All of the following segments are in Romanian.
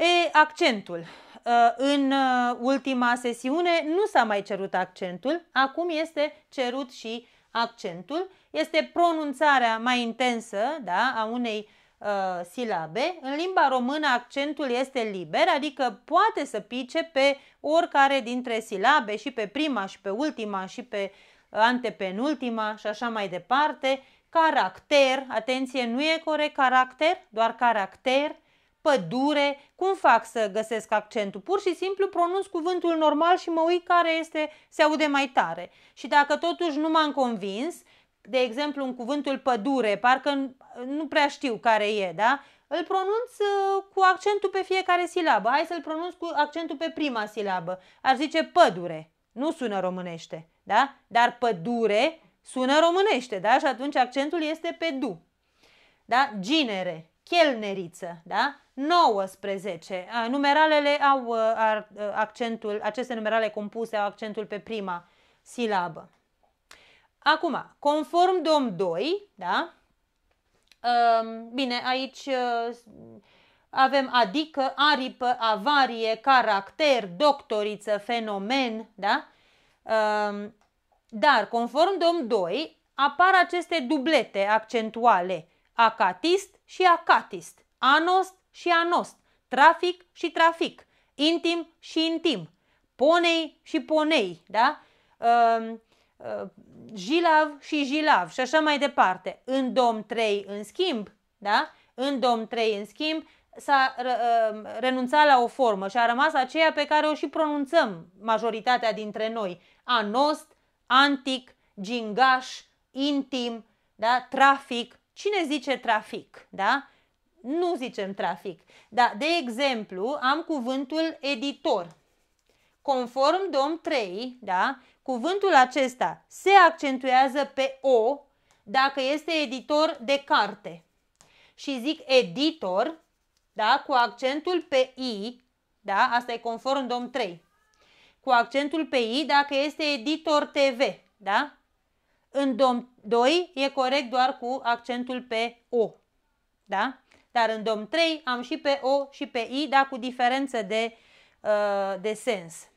E, accentul. Ă, în ă, ultima sesiune nu s-a mai cerut accentul, acum este cerut și accentul. Este pronunțarea mai intensă da, a unei uh, silabe. În limba română accentul este liber, adică poate să pice pe oricare dintre silabe și pe prima și pe ultima și pe antepenultima și așa mai departe. Caracter, atenție, nu e corect caracter, doar caracter pădure, cum fac să găsesc accentul? Pur și simplu pronunț cuvântul normal și mă uit care este, se aude mai tare. Și dacă totuși nu m-am convins, de exemplu în cuvântul pădure, parcă nu prea știu care e, da? Îl pronunț uh, cu accentul pe fiecare silabă. Hai să-l pronunț cu accentul pe prima silabă. Ar zice pădure. Nu sună românește, da? Dar pădure sună românește, da? Și atunci accentul este pe du. Da? Ginere chelneriță, da? 19. Numeralele au uh, uh, accentul, aceste numerale compuse au accentul pe prima silabă. Acum, conform dom 2, da? Um, bine, aici uh, avem adică, aripă, avarie, caracter, doctoriță, fenomen, da? Um, dar, conform dom 2, apar aceste dublete accentuale acatist și acatist, anost și anost, trafic și trafic, intim și intim, ponei și ponei, da? Uh, uh, jilav și jilav și așa mai departe. În dom 3, în schimb, da? În dom 3, în schimb, s-a uh, renunțat la o formă și a rămas aceea pe care o și pronunțăm majoritatea dintre noi. Anost, antic, gingaș, intim, da? trafic, Cine zice trafic, da? Nu zicem trafic, dar de exemplu am cuvântul editor. Conform dom 3, da? Cuvântul acesta se accentuează pe O dacă este editor de carte. Și zic editor, da? Cu accentul pe I, da? Asta e conform dom 3. Cu accentul pe I dacă este editor TV, da? În dom 2 e corect doar cu accentul pe O. Da? Dar în dom 3 am și pe O și pe I, dar cu diferență de, uh, de sens.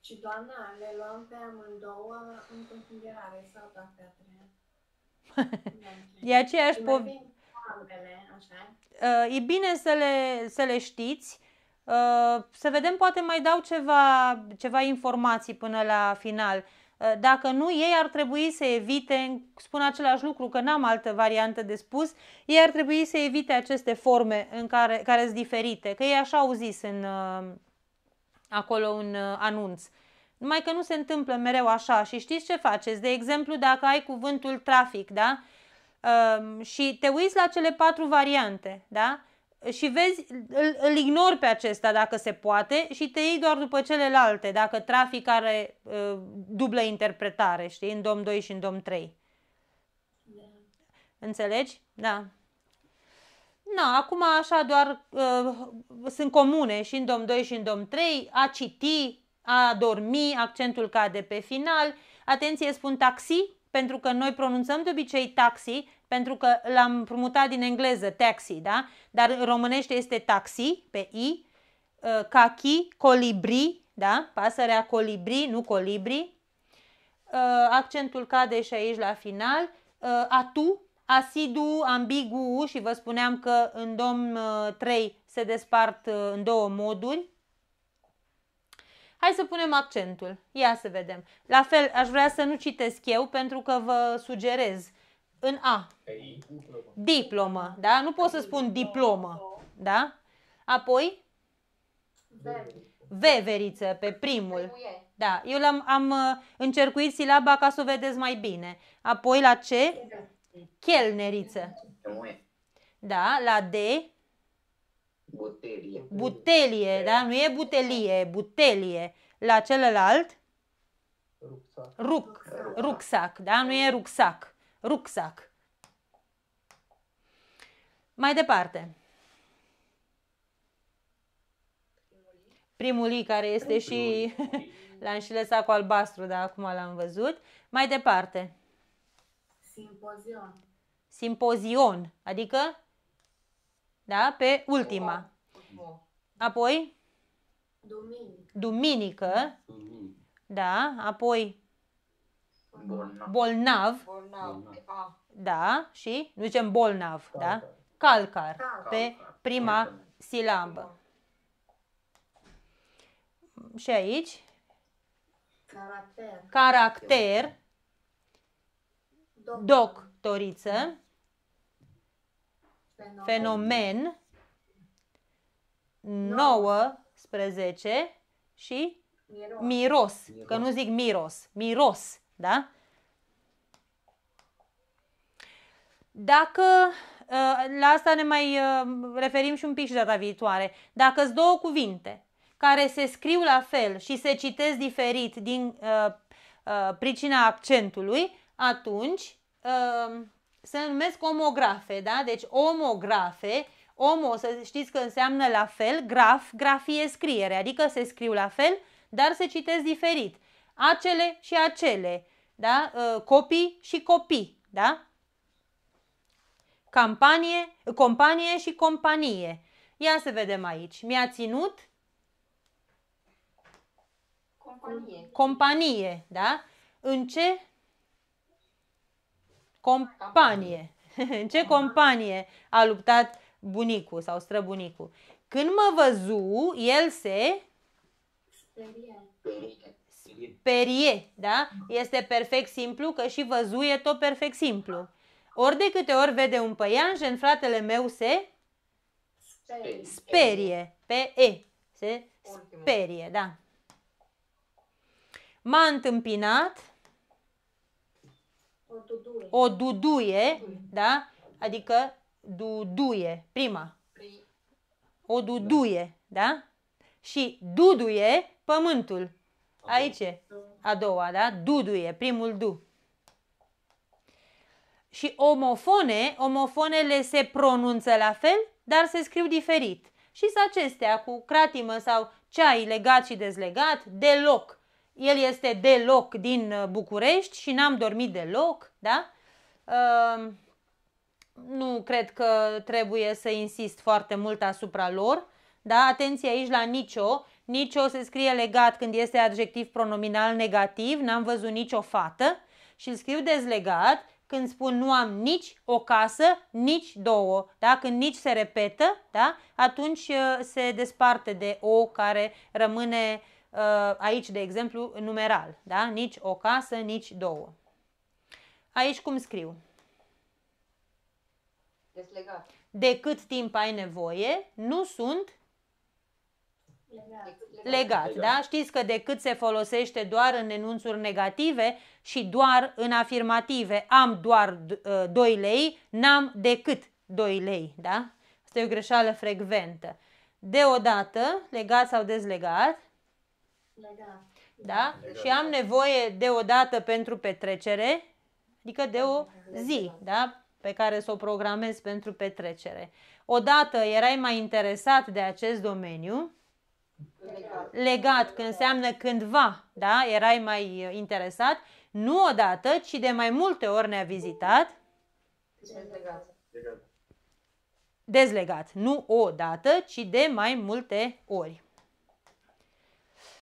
Și doamna, le luăm pe amândouă în considerare sau doar pe a treia? e aceeași poveste. Uh, e bine să le, să le știți. Uh, să vedem, poate mai dau ceva, ceva informații până la final. Eh, dacă nu, ei ar trebui să evite, spun același lucru că n-am altă variantă de spus, ei ar trebui să evite aceste forme în care, care sunt diferite, că ei așa au zis în, eh, acolo un eh, anunț. Numai că nu se întâmplă mereu așa și știți ce faceți? De exemplu, dacă ai cuvântul trafic, da? și te uiți la cele patru variante, da? și vezi, îl, îl ignori pe acesta dacă se poate și te iei doar după celelalte, dacă trafic are uh, dublă interpretare, știi, în dom 2 și în dom 3. Da. Înțelegi? Da. Na, acum așa doar uh, sunt comune și în dom 2 și în dom 3, a citi, a dormi, accentul cade pe final. Atenție, spun taxi, pentru că noi pronunțăm de obicei taxi, pentru că l-am promutat din engleză, taxi, da? Dar în românește este taxi, pe i, kaki, uh, colibri, da? Pasărea colibri, nu colibri. Uh, accentul cade și aici la final. Uh, atu, asidu, ambigu și vă spuneam că în dom 3 se despart în două moduri. Hai să punem accentul. Ia să vedem. La fel, aș vrea să nu citesc eu pentru că vă sugerez. În A. Diplomă. Da? Nu pot să spun diplomă. Da? Apoi? Veveriță pe primul. Da, eu l-am am uh, încercuit silaba ca să o vedeți mai bine. Apoi la C? Chelneriță. Da, la D? Butelie. Butelie, da? Nu e butelie, butelie la celălalt rucsac. Ruc, rucsac, da? Nu e rucsac, rucsac. Mai departe. Primul care este și l-am și lăsat cu albastru, dar acum l-am văzut. Mai departe. Simpozion. Simpozion, adică da, pe ultima. Apoi Duminică. Duminică. Duminică. Da, apoi bolnav. Bolnav. bolnav. Ah. Da, și nu zicem bolnav, da? Calcar. da? Calcar, Calcar. pe prima Calcar. silabă. Calcar. Și aici? Caracter. Caracter. Doctor. Doctoriță. Fenomen. Fenomen. Nouă 11 și miros, miros, miros. că nu zic miros, miros, da? Dacă uh, la asta ne mai uh, referim și un pic și data viitoare, dacă sunt două cuvinte care se scriu la fel și se citesc diferit din uh, uh, pricina accentului, atunci uh, se numesc omografe, da? Deci omografe Omo, să știți că înseamnă la fel, graf, grafie scriere, adică se scriu la fel, dar se citesc diferit. Acele și acele, da? Ă, copii și copii, da? Campanie, companie și companie. Ia să vedem aici. Mi-a ținut? Companie. Companie, da? În ce? Companie. În ce companie a luptat bunicul sau străbunicul. Când mă văzu, el se... Sperie. Sperie, da? Este perfect simplu, că și văzu e tot perfect simplu. Ori de câte ori vede un păianjen, fratele meu se... Sperie. pe e Se sperie, da. M-a întâmpinat o duduie, o duduie da? Adică duduie, prima. O duduie, da? da? Și duduie pământul. Aici a doua, da? Duduie, primul du. Și omofone, omofonele se pronunță la fel, dar se scriu diferit. Și acestea cu cratimă sau ceai legat și dezlegat, deloc. El este deloc din uh, București și n-am dormit deloc, da? Uh, nu cred că trebuie să insist foarte mult asupra lor. Da? Atenție aici la nicio. Nicio se scrie legat când este adjectiv pronominal negativ, n-am văzut nicio fată și îl scriu dezlegat când spun nu am nici o casă, nici două. Da? Când nici se repetă, da? atunci uh, se desparte de o care rămâne uh, aici, de exemplu, numeral. Da? Nici o casă, nici două. Aici cum scriu? Deslegat. De cât timp ai nevoie, nu sunt legat. legat, legat. Da? Știți că de cât se folosește doar în enunțuri negative și doar în afirmative. Am doar 2 uh, lei, n-am decât 2 lei. Da? Asta e o greșeală frecventă. Deodată, legat sau dezlegat. Legat. Da? Legat. Și am nevoie deodată pentru petrecere, adică de o zi. Da? pe care să o programezi pentru petrecere. Odată erai mai interesat de acest domeniu, legat, Când că înseamnă cândva, da? erai mai uh, interesat, nu odată, ci de mai multe ori ne-a vizitat. Dezlegat. Dezlegat. Nu odată, ci de mai multe ori.